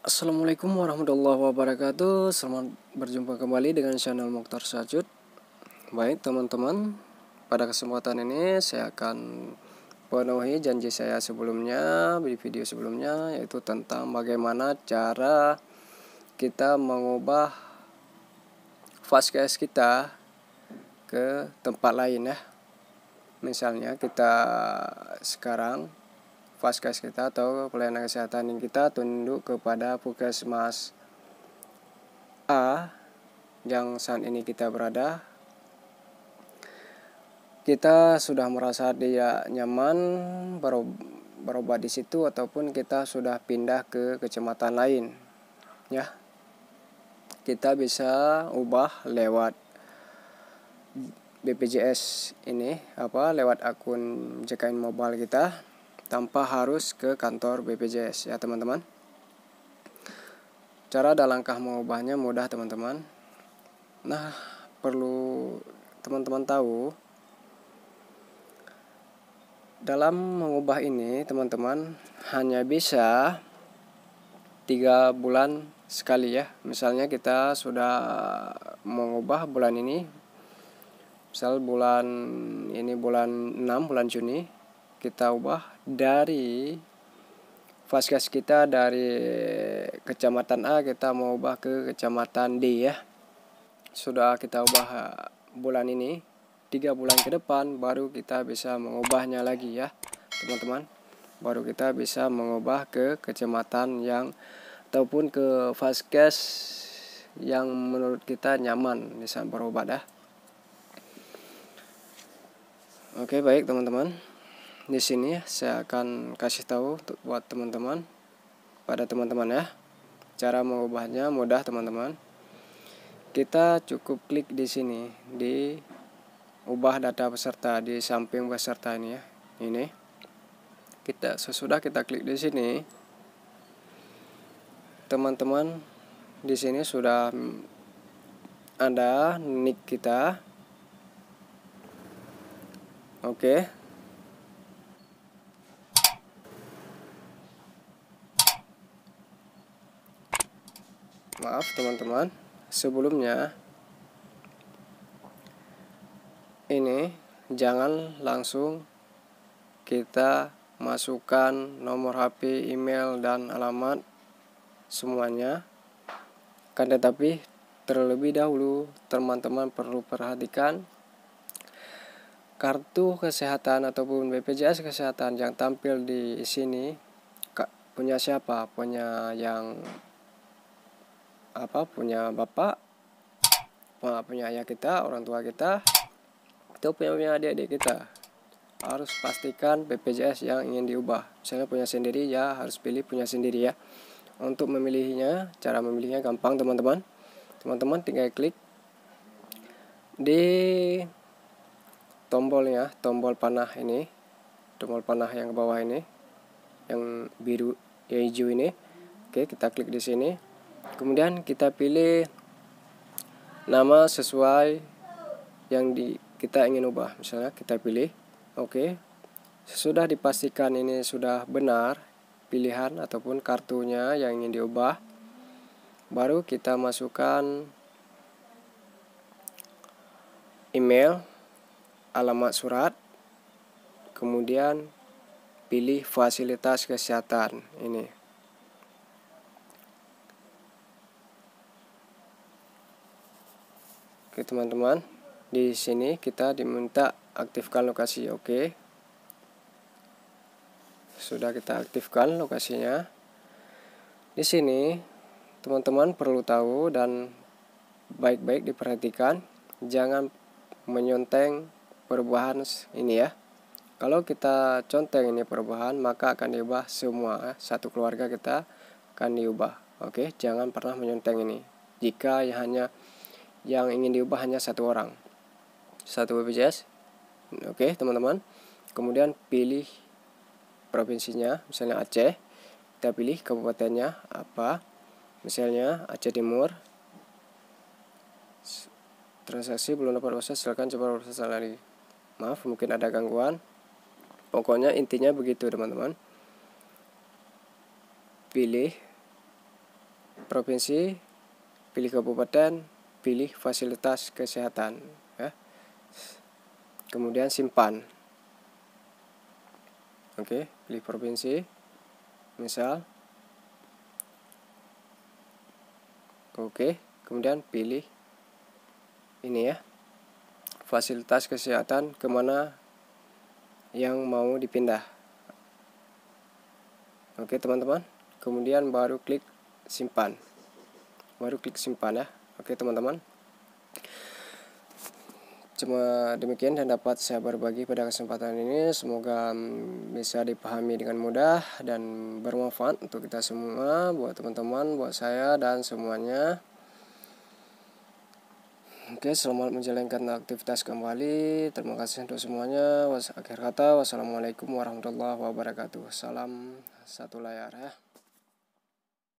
Assalamualaikum warahmatullahi wabarakatuh Selamat berjumpa kembali dengan channel Mokhtar Sajud Baik teman-teman Pada kesempatan ini saya akan penuhi janji saya sebelumnya Di video sebelumnya Yaitu tentang bagaimana cara kita mengubah case kita ke tempat lain ya Misalnya kita sekarang vaskes kita atau pelayanan kesehatan yang kita tunduk kepada puskesmas A yang saat ini kita berada kita sudah merasa dia nyaman berobat di situ ataupun kita sudah pindah ke kecamatan lain ya kita bisa ubah lewat BPJS ini apa lewat akun JKN Mobile kita tanpa harus ke kantor BPJS ya teman-teman. Cara dan langkah mengubahnya mudah teman-teman. Nah, perlu teman-teman tahu dalam mengubah ini teman-teman hanya bisa tiga bulan sekali ya misalnya kita sudah mengubah bulan ini misal bulan ini bulan 6 bulan Juni kita ubah dari vaskes kita dari kecamatan A kita mau ubah ke kecamatan D ya sudah kita ubah bulan ini tiga bulan ke depan baru kita bisa mengubahnya lagi ya teman-teman baru kita bisa mengubah ke kecamatan yang ataupun ke vaskes yang menurut kita nyaman di saat berobat ya oke baik teman-teman di sini saya akan kasih tahu buat teman-teman pada teman-teman ya cara mengubahnya mudah teman-teman kita cukup klik di sini di ubah data peserta di samping peserta ini ya ini kita sesudah kita klik di sini teman-teman di sini sudah ada nick kita oke maaf teman-teman sebelumnya ini jangan langsung kita masukkan nomor HP, email, dan alamat semuanya. Kan tetapi terlebih dahulu teman-teman perlu perhatikan kartu kesehatan ataupun BPJS kesehatan yang tampil di sini punya siapa? Punya yang apa punya bapak punya ayah kita orang tua kita itu punya punya adik-adik kita harus pastikan BPJS yang ingin diubah misalnya punya sendiri ya harus pilih punya sendiri ya untuk memilihnya cara memilihnya gampang teman-teman teman-teman tinggal klik di tombolnya tombol panah ini tombol panah yang ke bawah ini yang biru ya hijau ini oke kita klik di sini kemudian kita pilih nama sesuai yang di kita ingin ubah misalnya kita pilih oke okay. sesudah dipastikan ini sudah benar pilihan ataupun kartunya yang ingin diubah baru kita masukkan email alamat surat kemudian pilih fasilitas kesehatan ini Oke teman-teman, di sini kita diminta aktifkan lokasi. Oke, sudah kita aktifkan lokasinya. Di sini teman-teman perlu tahu dan baik-baik diperhatikan, jangan menyonteng perubahan ini ya. Kalau kita conteng ini perubahan, maka akan diubah semua satu keluarga kita akan diubah. Oke, jangan pernah menyonteng ini. Jika hanya yang ingin diubah hanya satu orang satu BPJS oke teman-teman kemudian pilih provinsinya misalnya Aceh kita pilih kabupatennya apa misalnya Aceh Timur transaksi belum dapat proses silahkan coba proses lagi maaf mungkin ada gangguan pokoknya intinya begitu teman-teman pilih provinsi pilih kabupaten pilih fasilitas kesehatan ya. kemudian simpan oke pilih provinsi misal oke kemudian pilih ini ya fasilitas kesehatan kemana yang mau dipindah oke teman-teman kemudian baru klik simpan baru klik simpan ya Oke teman-teman Cuma demikian dan dapat saya berbagi pada kesempatan ini Semoga mm, bisa dipahami dengan mudah dan bermanfaat untuk kita semua Buat teman-teman, buat saya dan semuanya Oke, selamat menjalankan aktivitas kembali. Terima kasih untuk semuanya. akhir kata, wassalamualaikum warahmatullahi wabarakatuh. Salam satu layar ya.